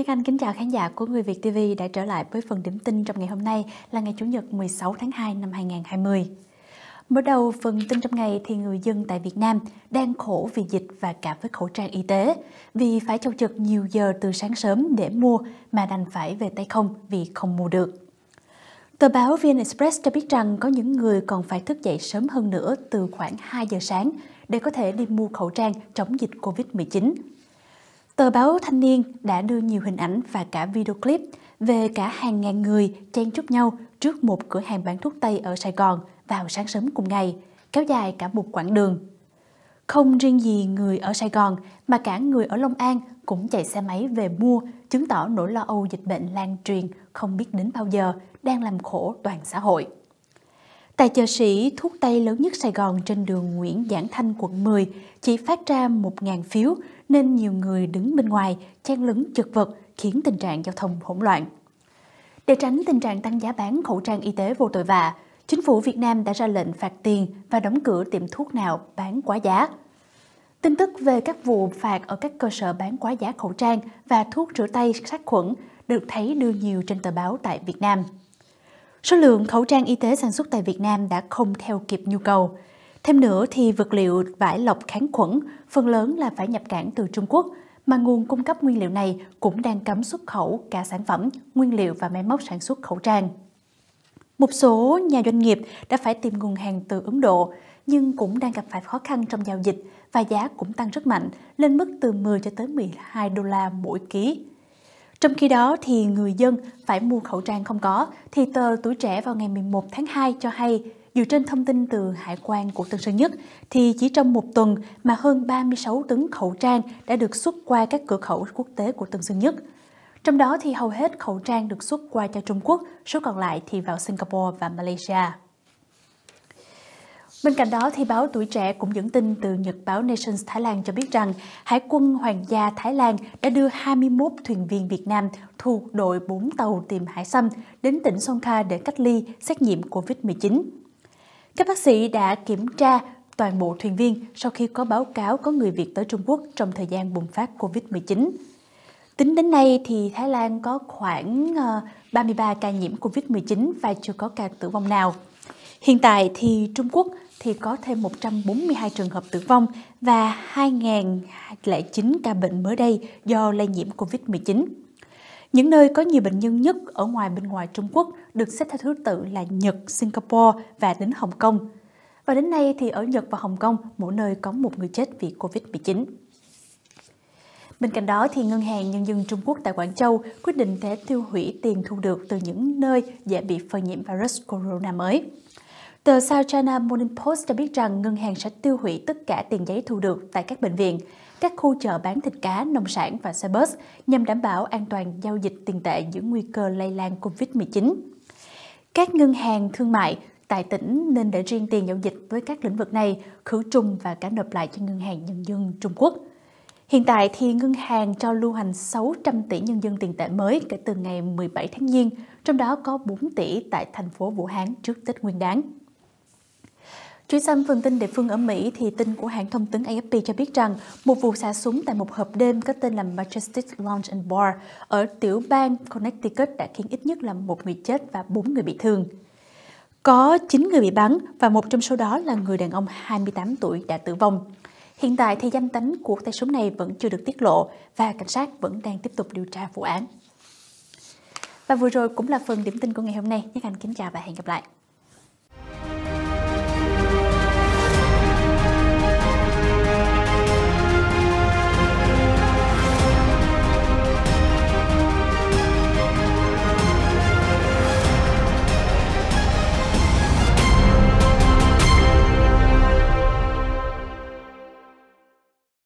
Nhất Anh kính chào khán giả của Người Việt TV đã trở lại với phần điểm tin trong ngày hôm nay là ngày Chủ nhật 16 tháng 2 năm 2020. Mở đầu phần tin trong ngày thì người dân tại Việt Nam đang khổ vì dịch và cả với khẩu trang y tế vì phải chầu chực nhiều giờ từ sáng sớm để mua mà đành phải về tay không vì không mua được. Tờ báo VN Express cho biết rằng có những người còn phải thức dậy sớm hơn nữa từ khoảng 2 giờ sáng để có thể đi mua khẩu trang chống dịch COVID-19 Tờ báo Thanh niên đã đưa nhiều hình ảnh và cả video clip về cả hàng ngàn người chen chúc nhau trước một cửa hàng bán thuốc Tây ở Sài Gòn vào sáng sớm cùng ngày, kéo dài cả một quãng đường. Không riêng gì người ở Sài Gòn mà cả người ở Long An cũng chạy xe máy về mua, chứng tỏ nỗi lo âu dịch bệnh lan truyền không biết đến bao giờ đang làm khổ toàn xã hội. Tại chợ sĩ thuốc Tây lớn nhất Sài Gòn trên đường Nguyễn Giảng Thanh quận 10 chỉ phát ra 1.000 phiếu nên nhiều người đứng bên ngoài chen lấn chật vật khiến tình trạng giao thông hỗn loạn. Để tránh tình trạng tăng giá bán khẩu trang y tế vô tội vạ, chính phủ Việt Nam đã ra lệnh phạt tiền và đóng cửa tiệm thuốc nào bán quá giá. Tin tức về các vụ phạt ở các cơ sở bán quá giá khẩu trang và thuốc rửa tay sát khuẩn được thấy đưa nhiều trên tờ báo tại Việt Nam. Số lượng khẩu trang y tế sản xuất tại Việt Nam đã không theo kịp nhu cầu. Thêm nữa thì vật liệu vải lọc kháng khuẩn phần lớn là phải nhập cảng từ Trung Quốc, mà nguồn cung cấp nguyên liệu này cũng đang cấm xuất khẩu cả sản phẩm, nguyên liệu và máy móc sản xuất khẩu trang. Một số nhà doanh nghiệp đã phải tìm nguồn hàng từ Ấn Độ, nhưng cũng đang gặp phải khó khăn trong giao dịch và giá cũng tăng rất mạnh, lên mức từ 10 cho tới 12 đô la mỗi ký. Trong khi đó thì người dân phải mua khẩu trang không có thì tờ Tuổi Trẻ vào ngày 11 tháng 2 cho hay Dựa trên thông tin từ Hải quan của Tân Sơn Nhất, thì chỉ trong một tuần mà hơn 36 tấn khẩu trang đã được xuất qua các cửa khẩu quốc tế của Tân Sơn Nhất. Trong đó thì hầu hết khẩu trang được xuất qua cho Trung Quốc, số còn lại thì vào Singapore và Malaysia. Bên cạnh đó, thì báo Tuổi Trẻ cũng dẫn tin từ Nhật báo Nations Thái Lan cho biết rằng Hải quân Hoàng gia Thái Lan đã đưa 21 thuyền viên Việt Nam thuộc đội 4 tàu tìm hải xâm đến tỉnh Songkha để cách ly, xét nghiệm COVID-19. Các bác sĩ đã kiểm tra toàn bộ thuyền viên sau khi có báo cáo có người Việt tới Trung Quốc trong thời gian bùng phát COVID-19. Tính đến nay thì Thái Lan có khoảng 33 ờ, ca nhiễm COVID-19 và chưa có ca tử vong nào. Hiện tại thì Trung Quốc thì có thêm 142 trường hợp tử vong và 2.009 ca bệnh mới đây do lây nhiễm COVID-19. Những nơi có nhiều bệnh nhân nhất ở ngoài bên ngoài Trung Quốc được xếp theo thứ tự là Nhật, Singapore và đến Hồng Kông. Và đến nay thì ở Nhật và Hồng Kông, mỗi nơi có một người chết vì COVID-19. Bên cạnh đó, thì Ngân hàng Nhân dân Trung Quốc tại Quảng Châu quyết định sẽ tiêu hủy tiền thu được từ những nơi dễ bị phơi nhiễm virus corona mới. Tờ South China Morning Post cho biết rằng ngân hàng sẽ tiêu hủy tất cả tiền giấy thu được tại các bệnh viện, các khu chợ bán thịt cá, nông sản và xe bus nhằm đảm bảo an toàn giao dịch tiền tệ giữa nguy cơ lây lan COVID-19. Các ngân hàng thương mại tại tỉnh nên để riêng tiền giao dịch với các lĩnh vực này, khử trùng và cả nộp lại cho Ngân hàng Nhân dân Trung Quốc. Hiện tại thì ngân hàng cho lưu hành 600 tỷ nhân dân tiền tệ mới kể từ ngày 17 tháng Giêng, trong đó có 4 tỷ tại thành phố Vũ Hán trước Tết Nguyên đán. Chuyển sang phần tin địa phương ở Mỹ thì tin của hãng thông tấn AFP cho biết rằng một vụ xả súng tại một hộp đêm có tên là Majestic Lounge and Bar ở tiểu bang Connecticut đã khiến ít nhất là một người chết và bốn người bị thương. Có 9 người bị bắn và một trong số đó là người đàn ông 28 tuổi đã tử vong. Hiện tại thì danh tính của tay súng này vẫn chưa được tiết lộ và cảnh sát vẫn đang tiếp tục điều tra vụ án. Và vừa rồi cũng là phần điểm tin của ngày hôm nay. Nhất Anh kính chào và hẹn gặp lại.